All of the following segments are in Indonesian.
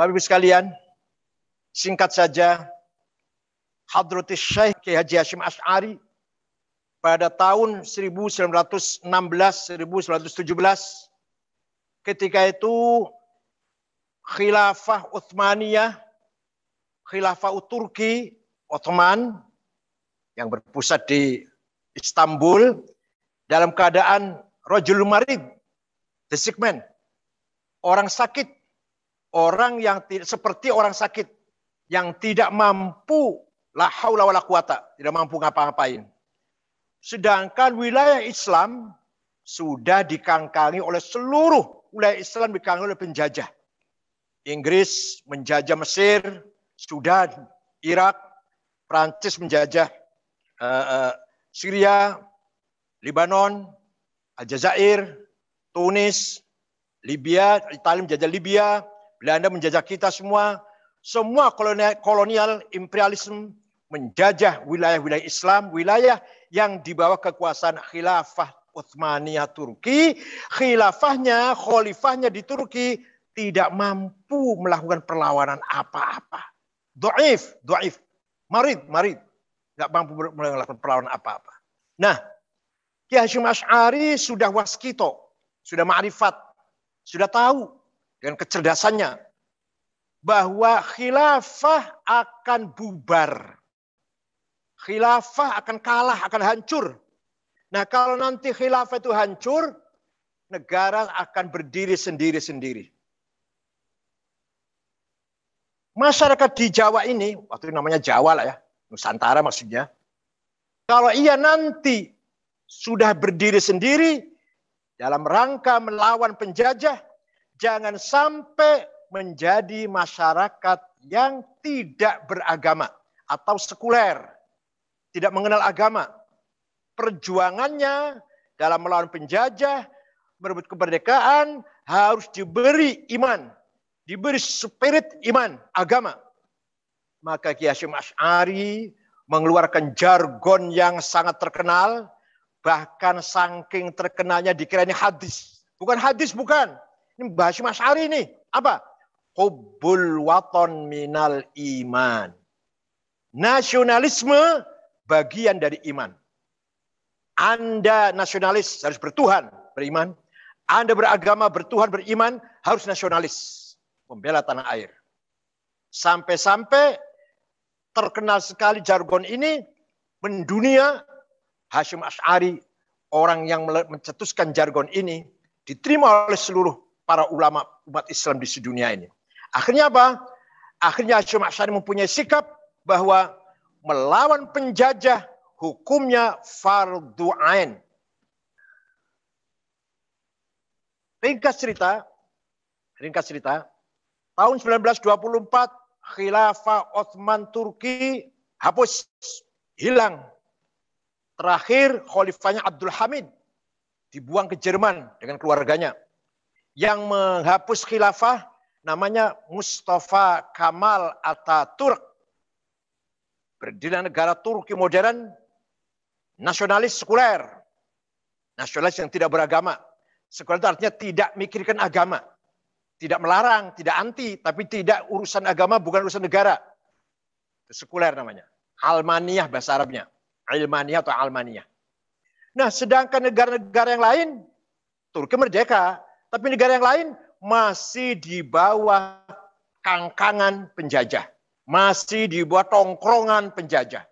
Bapak Ibu sekalian, singkat saja, Hadratis Syekh Ki Haji Hashim Ash'ari pada tahun 1916-1917 ketika itu khilafah Uthmaniyah, khilafah Turki Ottoman yang berpusat di Istanbul dalam keadaan rojul marid the sick man orang sakit orang yang seperti orang sakit yang tidak mampu la haula wala quwata, tidak mampu ngapa-ngapain. Sedangkan wilayah Islam sudah dikangkangi oleh seluruh wilayah Islam dikangkangi oleh penjajah. Inggris menjajah Mesir, Sudan, Irak, Prancis menjajah uh, uh, Syria, Lebanon, Aljazair, Tunis, Libya, Italia menjajah Libya, Belanda menjajah kita semua, semua kolonial, kolonial imperialisme menjajah wilayah-wilayah Islam, wilayah yang dibawa kekuasaan khilafah Utsmaniyah Turki, khilafahnya, khalifahnya di Turki tidak mampu melakukan perlawanan apa-apa. Doif, doif, marid, marid. Tidak mampu melakukan perlawanan apa-apa. Nah, Ki Hashim Ash'ari sudah waskito, sudah ma'rifat, sudah tahu dengan kecerdasannya bahwa khilafah akan bubar. Khilafah akan kalah, akan hancur. Nah, kalau nanti khilafah itu hancur, negara akan berdiri sendiri-sendiri. Masyarakat di Jawa ini, waktu itu namanya Jawa lah ya, Nusantara maksudnya. Kalau ia nanti sudah berdiri sendiri dalam rangka melawan penjajah, jangan sampai menjadi masyarakat yang tidak beragama atau sekuler, tidak mengenal agama. Perjuangannya dalam melawan penjajah, merebut kemerdekaan harus diberi iman, diberi spirit iman, agama. Maka Kiai Hasyim Asy'ari mengeluarkan jargon yang sangat terkenal, bahkan saking terkenalnya dikiranya hadis. Bukan hadis, bukan. Ini Mas Ari ini. Apa? Hubbul waton minal iman. Nasionalisme bagian dari iman. Anda nasionalis harus bertuhan, beriman. Anda beragama, bertuhan, beriman, harus nasionalis. Membela tanah air. Sampai-sampai terkenal sekali jargon ini mendunia Hashim Ash'ari, orang yang mencetuskan jargon ini, diterima oleh seluruh para ulama umat Islam di sedunia ini. Akhirnya apa? Akhirnya Hashim Asyari mempunyai sikap bahwa melawan penjajah hukumnya fardu ain. Ringkas cerita, ringkas cerita, tahun 1924 khilafah Ottoman Turki hapus, hilang. Terakhir khalifahnya Abdul Hamid dibuang ke Jerman dengan keluarganya yang menghapus khilafah namanya Mustafa Kamal Ataturk. Berdiri negara Turki modern, nasionalis sekuler. Nasionalis yang tidak beragama. Sekuler itu artinya tidak mikirkan agama. Tidak melarang, tidak anti, tapi tidak urusan agama, bukan urusan negara. sekuler namanya. Almaniyah bahasa Arabnya. Ilmaniyah atau Almaniyah. Nah sedangkan negara-negara yang lain, Turki merdeka, tapi negara yang lain masih di bawah kangkangan penjajah. Masih di bawah tongkrongan penjajah.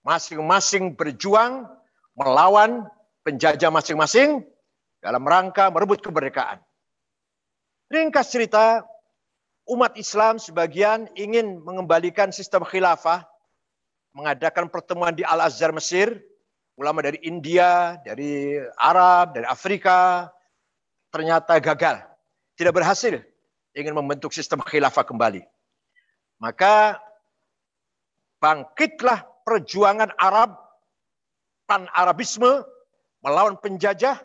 Masing-masing berjuang melawan penjajah masing-masing dalam rangka merebut kemerdekaan. Ringkas cerita, umat Islam sebagian ingin mengembalikan sistem khilafah, mengadakan pertemuan di Al-Azhar Mesir, ulama dari India, dari Arab, dari Afrika, ternyata gagal, tidak berhasil ingin membentuk sistem khilafah kembali. Maka bangkitlah perjuangan Arab, pan-Arabisme, melawan penjajah.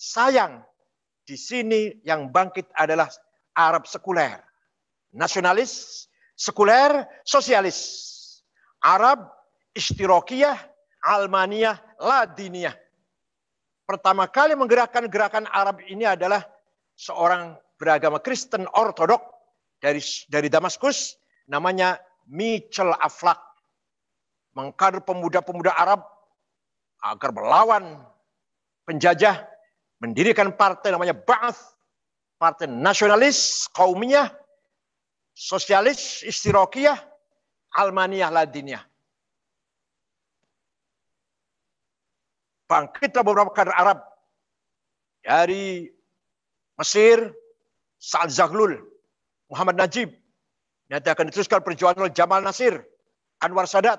Sayang, di sini yang bangkit adalah Arab sekuler. Nasionalis, sekuler, sosialis. Arab, istirokiyah, almaniyah, ladiniyah pertama kali menggerakkan gerakan Arab ini adalah seorang beragama Kristen Ortodok dari dari Damaskus namanya Michel Aflak mengkader pemuda-pemuda Arab agar melawan penjajah mendirikan partai namanya Ba'ath partai nasionalis kaumnya sosialis istirokiyah almaniyah ladiniyah bangkitlah beberapa kader Arab dari Mesir, Sa'ad Zaglul, Muhammad Najib, nanti akan diteruskan perjuangan oleh Jamal Nasir, Anwar Sadat,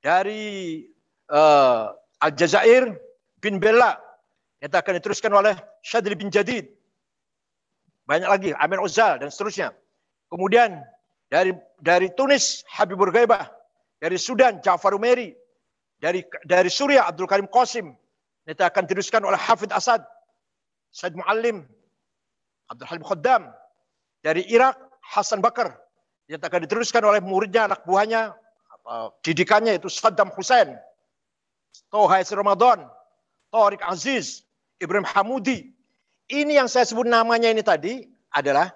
dari uh, Aljazair bin Bella, nanti akan diteruskan oleh Syadri bin Jadid, banyak lagi, Amin Uzal dan seterusnya. Kemudian dari dari Tunis, Habibur Gaibah. dari Sudan, Ja'far Umeri, dari dari Suriah Abdul Karim Qasim. Nanti akan diteruskan oleh Hafid Asad, Said Muallim, Abdul Halim Khaddam. Dari Irak, Hasan Bakar. Yang akan diteruskan oleh muridnya, anak buahnya, didikannya itu Saddam Hussein. Toha Esri Ramadan, Tariq Aziz, Ibrahim Hamudi. Ini yang saya sebut namanya ini tadi adalah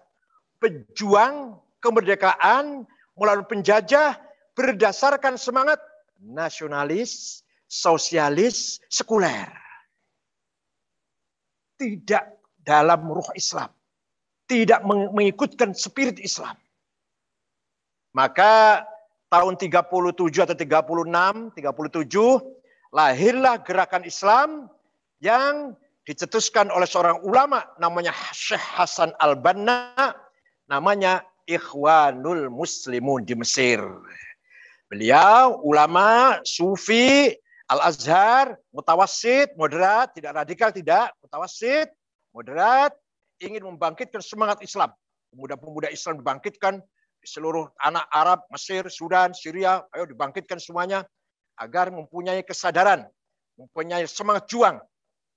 pejuang kemerdekaan melalui penjajah berdasarkan semangat nasionalis, sosialis, sekuler. Tidak dalam ruh Islam. Tidak mengikutkan spirit Islam. Maka tahun 37 atau 36, 37 lahirlah gerakan Islam yang dicetuskan oleh seorang ulama namanya Syekh Hasan Al-Banna namanya Ikhwanul Muslimun di Mesir. Beliau ulama, sufi, Al-Azhar, mutawasid, moderat, tidak radikal, tidak, mutawasid, moderat, ingin membangkitkan semangat Islam. Pemuda-pemuda Islam dibangkitkan, di seluruh anak Arab, Mesir, Sudan, Syria, ayo dibangkitkan semuanya agar mempunyai kesadaran, mempunyai semangat juang,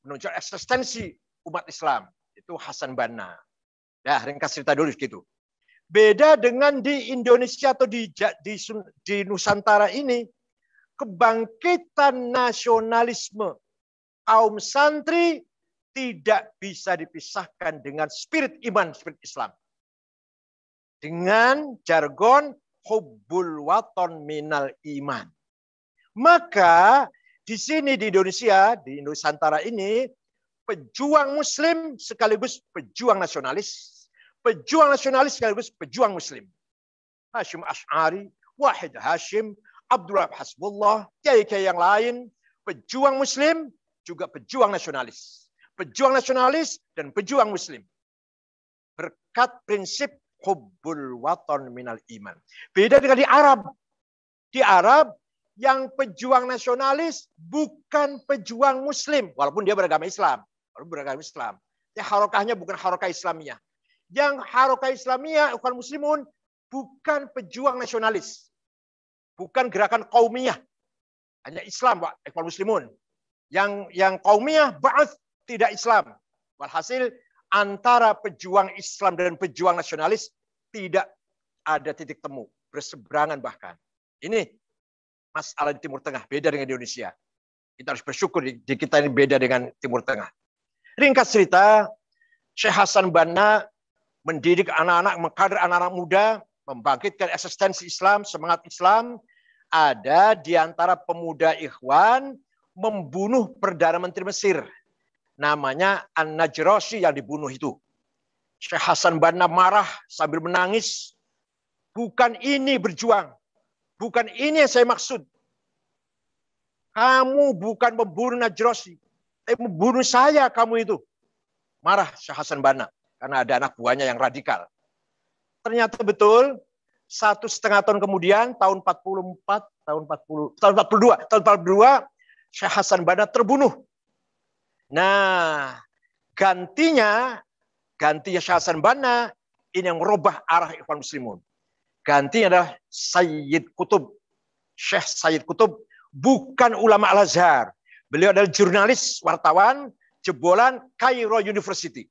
menunjukkan eksistensi umat Islam. Itu Hasan Banna. ya ringkas cerita dulu gitu. Beda dengan di Indonesia atau di, di, di Nusantara ini, kebangkitan nasionalisme kaum santri tidak bisa dipisahkan dengan spirit iman, spirit Islam. Dengan jargon hubbul waton minal iman. Maka di sini di Indonesia, di Nusantara ini, pejuang muslim sekaligus pejuang nasionalis pejuang nasionalis sekaligus pejuang muslim. Hashim Ash'ari, Wahid Hashim, Abdullah Hasbullah, kiai-kiai yang lain, pejuang muslim, juga pejuang nasionalis. Pejuang nasionalis dan pejuang muslim. Berkat prinsip hubbul waton minal iman. Beda dengan di Arab. Di Arab, yang pejuang nasionalis bukan pejuang muslim. Walaupun dia beragama Islam. Walaupun beragama Islam. Ya harokahnya bukan harokah Islamnya yang harokah Islamiyah, Ikhwan Muslimun, bukan pejuang nasionalis. Bukan gerakan kaumiah, Hanya Islam, Pak, Ikhwan Muslimun. Yang yang kaumiyah, ba'ath, tidak Islam. Walhasil, antara pejuang Islam dan pejuang nasionalis tidak ada titik temu. Berseberangan bahkan. Ini masalah di Timur Tengah. Beda dengan di Indonesia. Kita harus bersyukur di, di kita ini beda dengan Timur Tengah. Ringkas cerita, Syekh Hasan Banna mendidik anak-anak, mengkader anak-anak muda, membangkitkan eksistensi Islam, semangat Islam, ada di antara pemuda Ikhwan membunuh Perdana Menteri Mesir. Namanya An-Najroshi yang dibunuh itu. Syekh Hasan Banna marah sambil menangis. Bukan ini berjuang. Bukan ini yang saya maksud. Kamu bukan membunuh Najrosi. Eh, membunuh saya kamu itu. Marah Syekh Hasan Banna karena ada anak buahnya yang radikal. Ternyata betul, satu setengah tahun kemudian, tahun 44, tahun 40, tahun 42, tahun 42, Syekh Hasan Bada terbunuh. Nah, gantinya, gantinya Syekh Hasan Bana ini yang merubah arah Ikhwan Muslimun. Gantinya adalah Sayyid Kutub. Syekh Sayyid Kutub bukan ulama Al-Azhar. Beliau adalah jurnalis, wartawan, jebolan Cairo University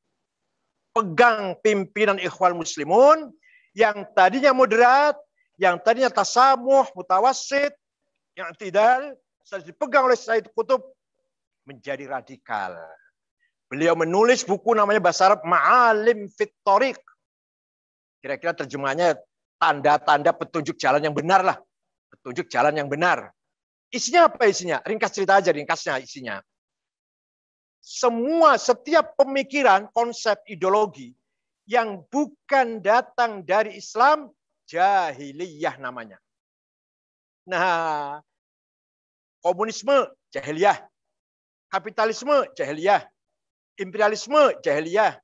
pegang pimpinan ikhwal muslimun yang tadinya moderat, yang tadinya tasamuh, mutawasid, yang tidak setelah dipegang oleh Said Kutub menjadi radikal. Beliau menulis buku namanya bahasa Arab Ma'alim Fitorik. Kira-kira terjemahannya tanda-tanda petunjuk jalan yang benar lah. Petunjuk jalan yang benar. Isinya apa isinya? Ringkas cerita aja ringkasnya isinya semua setiap pemikiran, konsep ideologi yang bukan datang dari Islam jahiliyah namanya. Nah, komunisme jahiliyah, kapitalisme jahiliyah, imperialisme jahiliyah,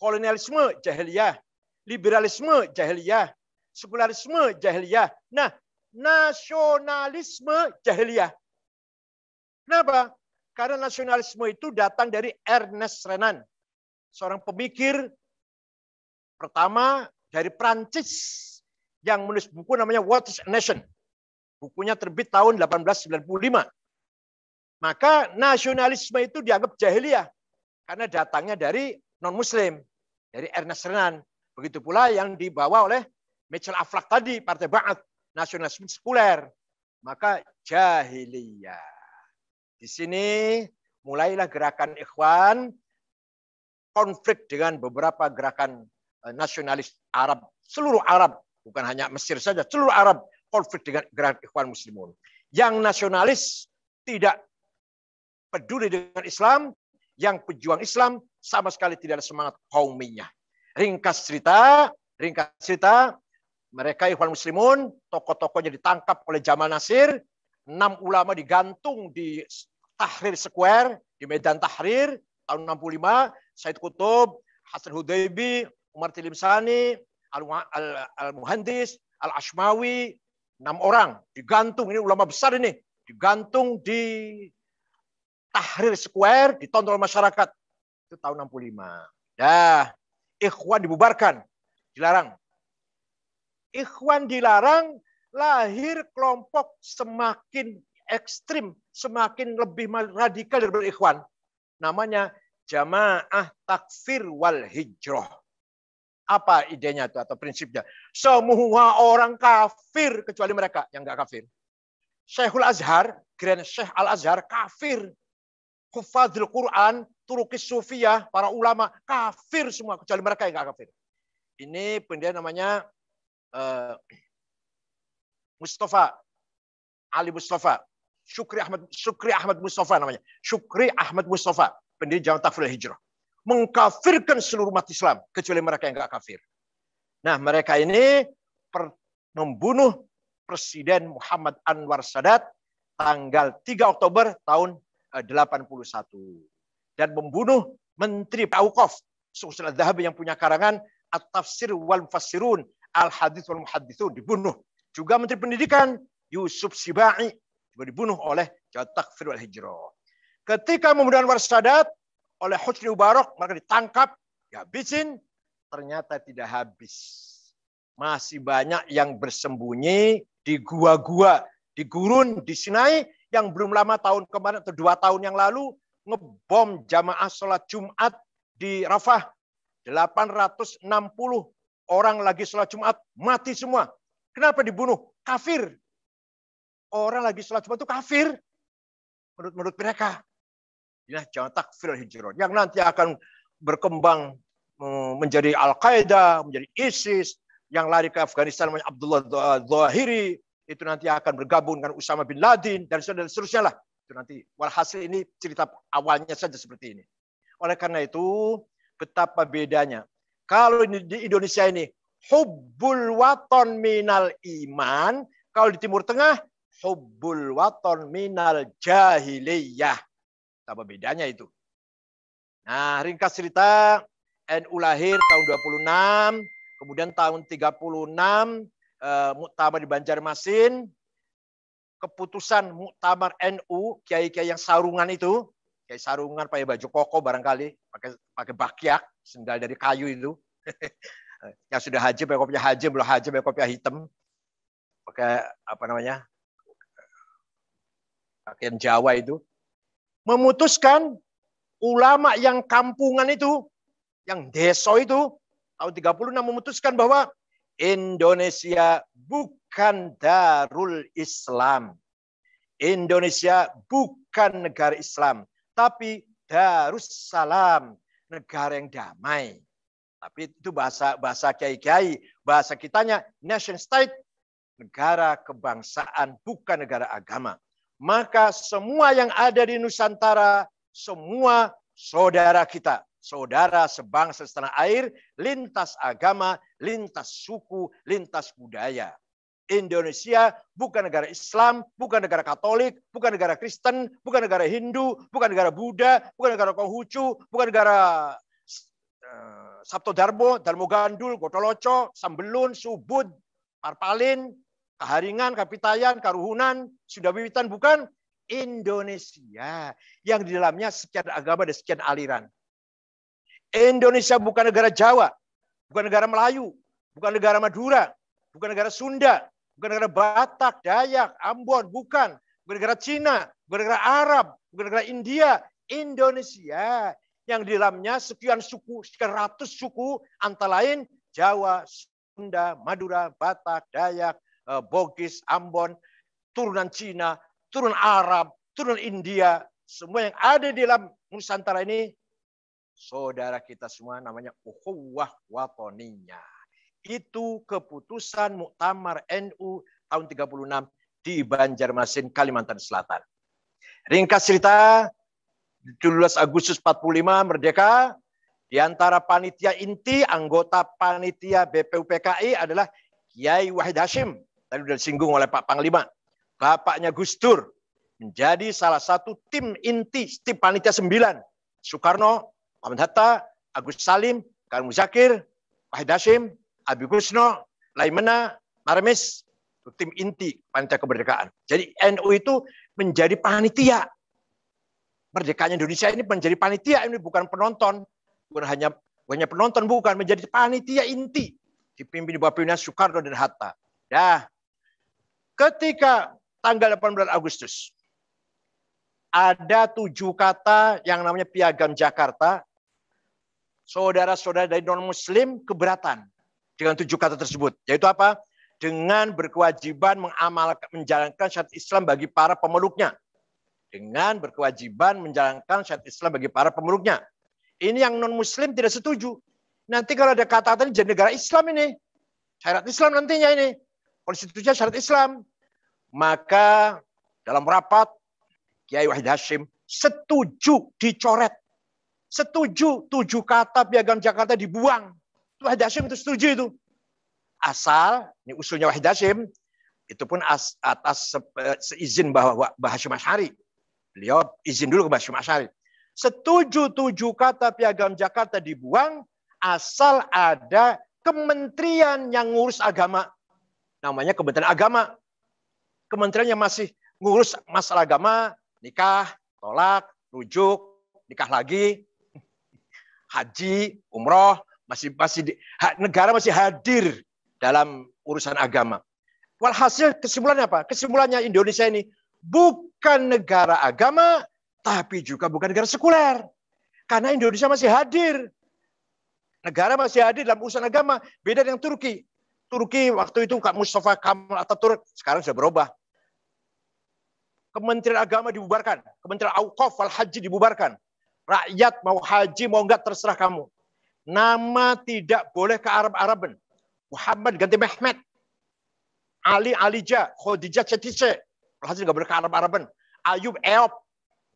kolonialisme jahiliyah, liberalisme jahiliyah, sekularisme jahiliyah. Nah, nasionalisme jahiliyah. Kenapa? Karena nasionalisme itu datang dari Ernest Renan, seorang pemikir pertama dari Prancis yang menulis buku namanya What is a Nation. Bukunya terbit tahun 1895. Maka nasionalisme itu dianggap jahiliyah karena datangnya dari non-muslim, dari Ernest Renan. Begitu pula yang dibawa oleh Mitchell Aflak tadi, Partai Ba'at, nasionalisme sekuler. Maka jahiliyah. Di sini mulailah gerakan ikhwan konflik dengan beberapa gerakan eh, nasionalis Arab, seluruh Arab, bukan hanya Mesir saja, seluruh Arab konflik dengan gerakan ikhwan muslimun. Yang nasionalis tidak peduli dengan Islam, yang pejuang Islam sama sekali tidak ada semangat kauminya. Ringkas cerita, ringkas cerita, mereka ikhwan muslimun, tokoh-tokohnya ditangkap oleh Jamal Nasir, enam ulama digantung di Tahrir Square, di Medan Tahrir, tahun 65, Said Kutub, Hasan Hudaybi, Umar Tilimsani, Al-Muhandis, Al Al-Ashmawi, enam orang digantung, ini ulama besar ini, digantung di Tahrir Square, ditonton oleh masyarakat. Itu tahun 65. Dah, ya, ikhwan dibubarkan, dilarang. Ikhwan dilarang lahir kelompok semakin ekstrim, semakin lebih radikal daripada ikhwan. Namanya jamaah takfir wal hijrah. Apa idenya itu atau prinsipnya? Semua orang kafir kecuali mereka yang nggak kafir. Syekhul Azhar, Grand Syekh Al Azhar kafir. Kufadil Quran, Turukis Sufiyah, para ulama kafir semua kecuali mereka yang nggak kafir. Ini pendirian namanya uh, Mustafa Ali Mustafa Syukri Ahmad Syukri Ahmad Mustafa namanya Syukri Ahmad Mustafa pendiri Jamaah takfir Hijrah mengkafirkan seluruh umat Islam kecuali mereka yang enggak kafir. Nah mereka ini per, membunuh Presiden Muhammad Anwar Sadat tanggal 3 Oktober tahun 81 eh, dan membunuh Menteri Auqaf Sultan Zahabi yang punya karangan At-Tafsir wal Mufassirun al hadits wal Muhaddithun dibunuh juga Menteri Pendidikan Yusuf Sibai juga dibunuh oleh Takfir Firul Hijrah. Ketika pembunuhan Anwar Sadat oleh Husni Mubarak mereka ditangkap, dihabisin, ternyata tidak habis. Masih banyak yang bersembunyi di gua-gua, di gurun, di Sinai yang belum lama tahun kemarin atau dua tahun yang lalu ngebom jamaah sholat Jumat di Rafah. 860 orang lagi sholat Jumat mati semua. Kenapa dibunuh? Kafir. Orang lagi sholat Jumat itu kafir. Menurut menurut mereka. Ya, jangan takfir hijrah. Yang nanti akan berkembang eh, menjadi Al-Qaeda, menjadi ISIS, yang lari ke Afghanistan namanya Abdullah Zahiri, itu nanti akan bergabung dengan Usama bin Laden, dan seterusnya lah. Itu nanti. Walhasil ini cerita awalnya saja seperti ini. Oleh karena itu, betapa bedanya. Kalau di Indonesia ini hubbul waton minal iman. Kalau di Timur Tengah, hubbul waton minal jahiliyah. Apa bedanya itu? Nah, ringkas cerita NU lahir tahun 26, kemudian tahun 36 eh, muktamar di Banjarmasin, keputusan muktamar NU kiai-kiai yang sarungan itu, kiai sarungan pakai baju koko barangkali, pakai pakai bakyak, sendal dari kayu itu. yang sudah haji pakai haji belum haji pakai hitam pakai apa namanya pakaian Jawa itu memutuskan ulama yang kampungan itu yang deso itu tahun 36 memutuskan bahwa Indonesia bukan darul Islam. Indonesia bukan negara Islam, tapi darussalam, negara yang damai. Tapi itu bahasa bahasa kiai-kiai, bahasa kitanya nation state, negara kebangsaan bukan negara agama. Maka semua yang ada di Nusantara, semua saudara kita, saudara sebangsa setanah air, lintas agama, lintas suku, lintas budaya. Indonesia bukan negara Islam, bukan negara Katolik, bukan negara Kristen, bukan negara Hindu, bukan negara Buddha, bukan negara Konghucu, bukan negara Eh, Sabto Darbo, Darmo Gandul, Gotoloco, Sambelun, Subud, Parpalin, Kaharingan, Kapitayan, Karuhunan, Sudawiwitan bukan Indonesia yang di dalamnya sekian agama dan sekian aliran. Indonesia bukan negara Jawa, bukan negara Melayu, bukan negara Madura, bukan negara Sunda, bukan negara Batak, Dayak, Ambon, bukan, bukan negara Cina, bukan negara Arab, bukan negara India, Indonesia yang di dalamnya sekian suku, sekian ratus suku, antara lain Jawa, Sunda, Madura, Batak, Dayak, eh, Bogis, Ambon, turunan Cina, turunan Arab, turunan India, semua yang ada di dalam Nusantara ini, saudara kita semua namanya uhuwah watoninya. Itu keputusan Muktamar NU tahun 36 di Banjarmasin, Kalimantan Selatan. Ringkas cerita, 17 Agustus 45 merdeka, di antara panitia inti, anggota panitia BPUPKI adalah Kiai Wahid Hashim. Tadi sudah disinggung oleh Pak Panglima. Bapaknya Gus Dur menjadi salah satu tim inti, tim panitia 9. Soekarno, Muhammad Hatta, Agus Salim, Kang Muzakir, Wahid Hashim, Abi Kusno, Laimena, Marmis, tim inti panitia kemerdekaan. Jadi NU itu menjadi panitia merdekanya Indonesia ini menjadi panitia ini bukan penonton, bukan hanya hanya penonton bukan menjadi panitia inti dipimpin di bawah pimpinan Soekarno dan Hatta. Nah, ketika tanggal 18 Agustus ada tujuh kata yang namanya Piagam Jakarta. Saudara-saudara dari non-muslim keberatan dengan tujuh kata tersebut. Yaitu apa? Dengan berkewajiban mengamalkan, menjalankan syariat Islam bagi para pemeluknya dengan berkewajiban menjalankan syariat Islam bagi para pemeluknya. Ini yang non-muslim tidak setuju. Nanti kalau ada kata-kata ini jadi negara Islam ini. Syariat Islam nantinya ini. Konstitusinya syariat Islam. Maka dalam rapat, Kiai Wahid Hashim setuju dicoret. Setuju tujuh kata piagam Jakarta dibuang. Itu Wahid Hashim itu setuju itu. Asal, ini usulnya Wahid Hashim, itu pun atas se, eh, seizin bahwa Bahasa Mashari. Beliau izin dulu ke Mas Syari. Setuju tujuh kata piagam Jakarta dibuang asal ada kementerian yang ngurus agama. Namanya Kementerian Agama. Kementerian yang masih ngurus masalah agama, nikah, tolak, rujuk, nikah lagi, haji, umroh, masih masih di, negara masih hadir dalam urusan agama. Walhasil kesimpulannya apa? Kesimpulannya Indonesia ini bukan negara agama, tapi juga bukan negara sekuler. Karena Indonesia masih hadir. Negara masih hadir dalam urusan agama. Beda dengan Turki. Turki waktu itu Kak Mustafa Kamal Ataturk sekarang sudah berubah. Kementerian Agama dibubarkan. Kementerian Awqaf wal Haji dibubarkan. Rakyat mau haji mau enggak terserah kamu. Nama tidak boleh ke Arab-Araban. Muhammad ganti Mehmet. Ali Alija, Khadijah Cetice. Hasil nggak boleh ke Arab-Araban. Ayub Eop.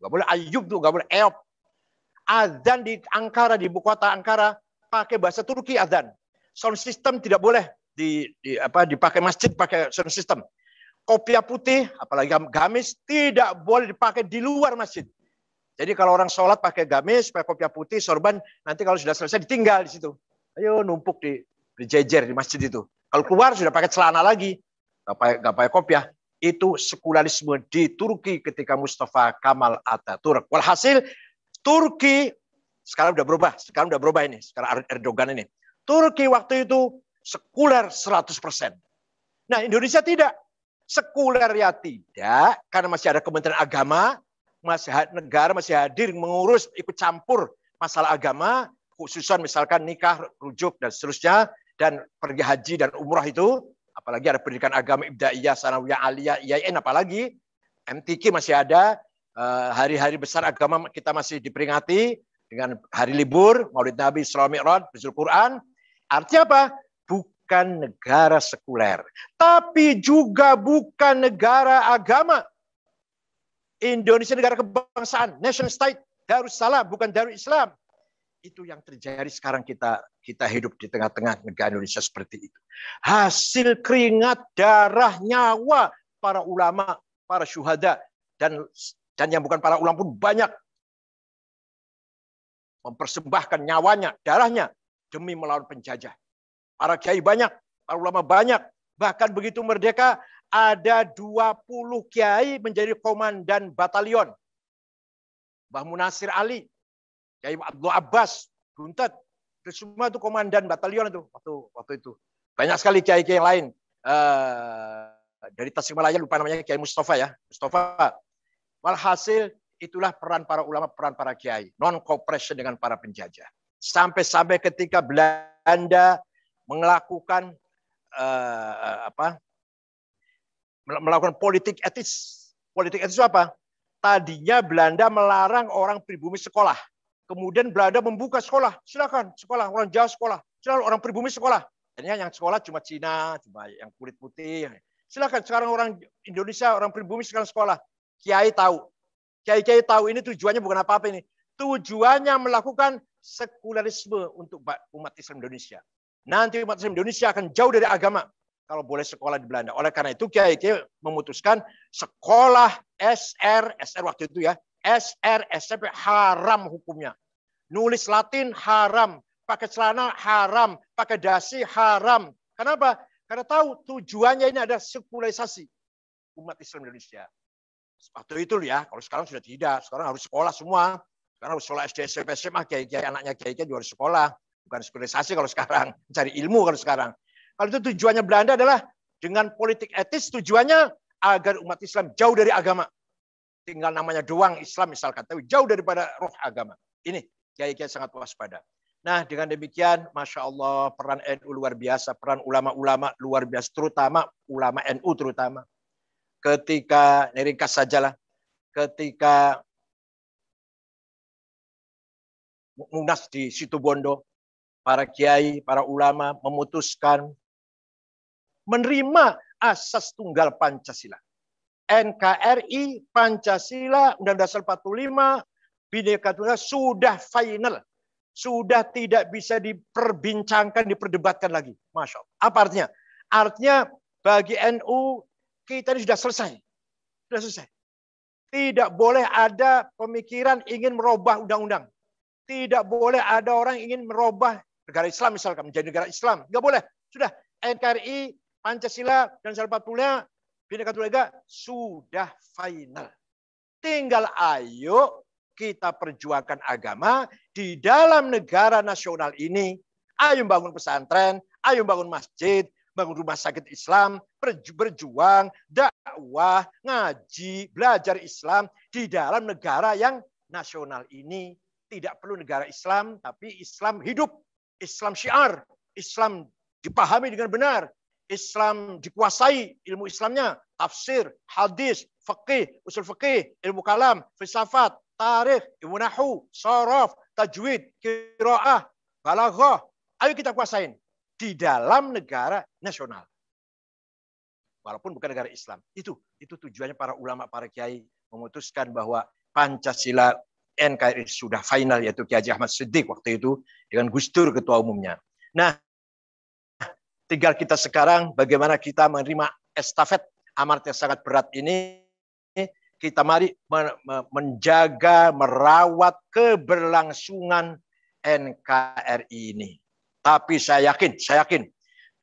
Nggak boleh Ayub tuh, nggak boleh Eop. Azan di Ankara, di ibu kota Ankara, pakai bahasa Turki azan. Sound system tidak boleh di, di apa dipakai masjid pakai sound system. Kopiah putih, apalagi gamis, tidak boleh dipakai di luar masjid. Jadi kalau orang sholat pakai gamis, pakai kopiah putih, sorban, nanti kalau sudah selesai ditinggal di situ. Ayo numpuk di, di jejer di masjid itu. Kalau keluar sudah pakai celana lagi, nggak pakai, pakai kopiah. Ya itu sekularisme di Turki ketika Mustafa Kamal Ataturk. Walhasil Turki sekarang sudah berubah, sekarang sudah berubah ini, sekarang er- Erdogan ini. Turki waktu itu sekuler 100%. Nah, Indonesia tidak. Sekuler ya tidak, karena masih ada Kementerian Agama, masih negara masih hadir mengurus ikut campur masalah agama, khususan misalkan nikah, rujuk dan seterusnya dan pergi haji dan umrah itu apalagi ada pendidikan agama ibdaiyah, sanawiyah, aliyah, IAIN apalagi MTQ masih ada, eh, hari-hari besar agama kita masih diperingati dengan hari libur, Maulid Nabi, Isra Mi'raj, Nuzul Quran. Artinya apa? Bukan negara sekuler, tapi juga bukan negara agama. Indonesia negara kebangsaan, nation state, Darussalam, bukan Darussalam. Islam itu yang terjadi sekarang kita kita hidup di tengah-tengah negara Indonesia seperti itu. Hasil keringat, darah, nyawa para ulama, para syuhada dan dan yang bukan para ulama pun banyak mempersembahkan nyawanya, darahnya demi melawan penjajah. Para kiai banyak, para ulama banyak. Bahkan begitu merdeka ada 20 kiai menjadi komandan batalion. Mbah Munasir Ali Kiai Abdul Abbas, Buntet, itu semua itu komandan batalion itu waktu waktu itu. Banyak sekali kiai-kiai yang lain. Uh, dari Tasikmalaya lupa namanya Kiai Mustafa ya, Mustafa. Walhasil itulah peran para ulama, peran para kiai, non cooperation dengan para penjajah. Sampai-sampai ketika Belanda melakukan uh, apa? melakukan politik etis. Politik etis itu apa? Tadinya Belanda melarang orang pribumi sekolah. Kemudian Belanda membuka sekolah. Silakan sekolah. Orang Jawa sekolah. Silakan orang pribumi sekolah. Dan yang sekolah cuma Cina, cuma yang kulit putih. Silakan sekarang orang Indonesia, orang pribumi sekarang sekolah. Kiai tahu. Kiai-kiai tahu ini tujuannya bukan apa-apa ini. Tujuannya melakukan sekularisme untuk umat Islam Indonesia. Nanti umat Islam Indonesia akan jauh dari agama kalau boleh sekolah di Belanda. Oleh karena itu Kiai Kiai memutuskan sekolah SR, SR waktu itu ya, SR, SMP haram hukumnya. Nulis Latin haram, pakai celana haram, pakai dasi haram. Kenapa? Karena tahu tujuannya ini ada sekularisasi umat Islam Indonesia. Waktu itu ya, kalau sekarang sudah tidak. Sekarang harus sekolah semua. Sekarang harus sekolah SD, SMP, SMA, kayak anaknya kayaknya juga harus sekolah. Bukan sekularisasi kalau sekarang, cari ilmu kalau sekarang. Kalau itu tujuannya Belanda adalah dengan politik etis tujuannya agar umat Islam jauh dari agama tinggal namanya doang Islam misalkan, tapi jauh daripada roh agama. Ini kiai-kiai sangat waspada. Nah, dengan demikian, masya Allah, peran NU luar biasa, peran ulama-ulama luar biasa, terutama ulama NU terutama. Ketika, ini sajalah, ketika Munas di situ Bondo, para kiai, para ulama memutuskan menerima asas tunggal Pancasila. NKRI, Pancasila, Undang Dasar 45, Bhinneka Tunggal sudah final. Sudah tidak bisa diperbincangkan, diperdebatkan lagi. Masya Allah. Apa artinya? Artinya bagi NU kita ini sudah selesai. Sudah selesai. Tidak boleh ada pemikiran ingin merubah undang-undang. Tidak boleh ada orang ingin merubah negara Islam misalkan menjadi negara Islam. Nggak boleh. Sudah NKRI, Pancasila, dan 45 Pindah Tunggal Ika sudah final. Tinggal ayo kita perjuangkan agama di dalam negara nasional ini. Ayo bangun pesantren, ayo bangun masjid, bangun rumah sakit Islam, berjuang, dakwah, ngaji, belajar Islam di dalam negara yang nasional ini. Tidak perlu negara Islam, tapi Islam hidup, Islam syiar, Islam dipahami dengan benar, Islam dikuasai ilmu Islamnya, tafsir, hadis, fikih, usul fikih, ilmu kalam, filsafat, tarikh, ilmu nahu, sorof, tajwid, kiroah, balaghah. Ayo kita kuasain di dalam negara nasional. Walaupun bukan negara Islam. Itu itu tujuannya para ulama, para kiai memutuskan bahwa Pancasila NKRI sudah final yaitu Kiai Ahmad Siddiq waktu itu dengan gustur ketua umumnya. Nah, Tinggal kita sekarang bagaimana kita menerima estafet amanat yang sangat berat ini. Kita mari menjaga, merawat keberlangsungan NKRI ini. Tapi saya yakin, saya yakin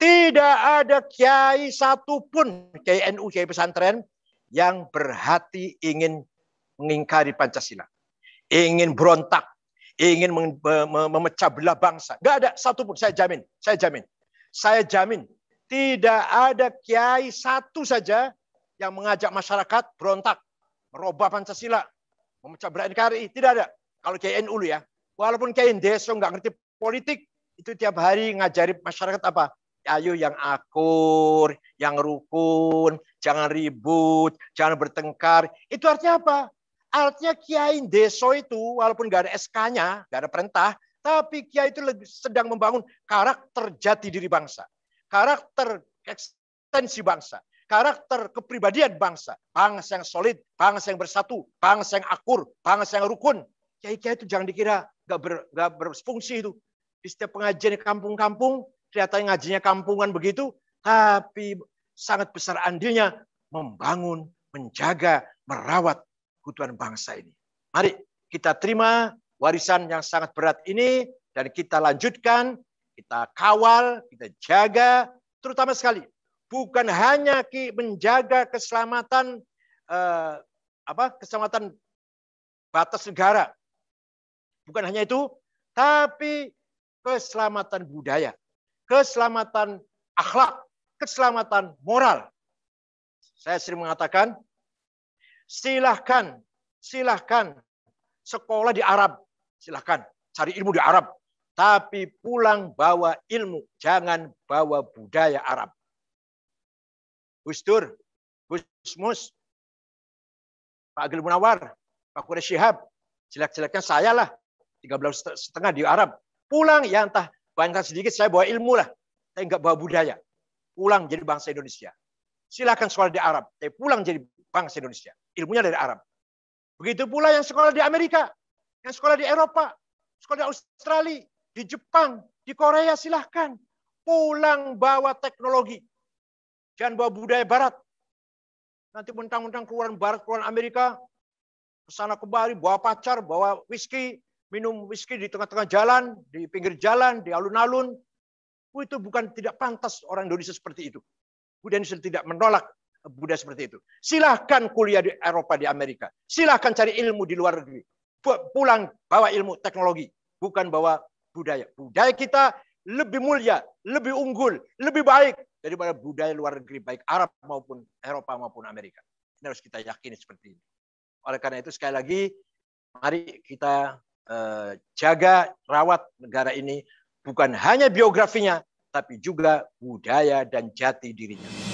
tidak ada kiai satupun kiai NU, kiai pesantren yang berhati ingin mengingkari Pancasila, ingin berontak, ingin memecah belah bangsa. Gak ada satupun, saya jamin, saya jamin. Saya jamin tidak ada kiai satu saja yang mengajak masyarakat berontak, merubah Pancasila, memecah belah NKRI. Tidak ada. Kalau kiai NU ya. Walaupun kiai Deso nggak ngerti politik, itu tiap hari ngajari masyarakat apa? Ayo yang akur, yang rukun, jangan ribut, jangan bertengkar. Itu artinya apa? Artinya Kiai Deso itu walaupun nggak ada SK-nya, nggak ada perintah, tapi kiai itu sedang membangun karakter jati diri bangsa. Karakter ekstensi bangsa. Karakter kepribadian bangsa. Bangsa yang solid, bangsa yang bersatu, bangsa yang akur, bangsa yang rukun. Kiai-kiai itu jangan dikira gak, ber, gak berfungsi itu. Di setiap pengajian di kampung-kampung, kelihatannya ngajinya kampungan begitu, tapi sangat besar andilnya membangun, menjaga, merawat kebutuhan bangsa ini. Mari kita terima warisan yang sangat berat ini dan kita lanjutkan, kita kawal, kita jaga, terutama sekali bukan hanya menjaga keselamatan eh, apa keselamatan batas negara, bukan hanya itu, tapi keselamatan budaya, keselamatan akhlak, keselamatan moral. Saya sering mengatakan, silahkan, silahkan sekolah di Arab, silahkan cari ilmu di Arab. Tapi pulang bawa ilmu, jangan bawa budaya Arab. Gustur, Gusmus, Pak Agil Munawar, Pak Kure Shihab, jelek-jeleknya saya lah, 13 setengah di Arab. Pulang ya entah banyak sedikit saya bawa ilmu lah, saya nggak bawa budaya. Pulang jadi bangsa Indonesia. Silahkan sekolah di Arab, tapi pulang jadi bangsa Indonesia. Ilmunya dari Arab. Begitu pula yang sekolah di Amerika, yang sekolah di Eropa, sekolah di Australia, di Jepang, di Korea silahkan. Pulang bawa teknologi. Jangan bawa budaya barat. Nanti mentang-mentang keluaran barat, keluaran Amerika, kesana sana bawa pacar, bawa whisky, minum whisky di tengah-tengah jalan, di pinggir jalan, di alun-alun. Oh, itu bukan tidak pantas orang Indonesia seperti itu. Budaya Indonesia tidak menolak budaya seperti itu. Silahkan kuliah di Eropa, di Amerika. Silahkan cari ilmu di luar negeri pulang bawa ilmu teknologi, bukan bawa budaya. Budaya kita lebih mulia, lebih unggul, lebih baik daripada budaya luar negeri, baik Arab maupun Eropa maupun Amerika. Ini harus kita yakini seperti ini. Oleh karena itu sekali lagi, mari kita eh, jaga, rawat negara ini bukan hanya biografinya, tapi juga budaya dan jati dirinya.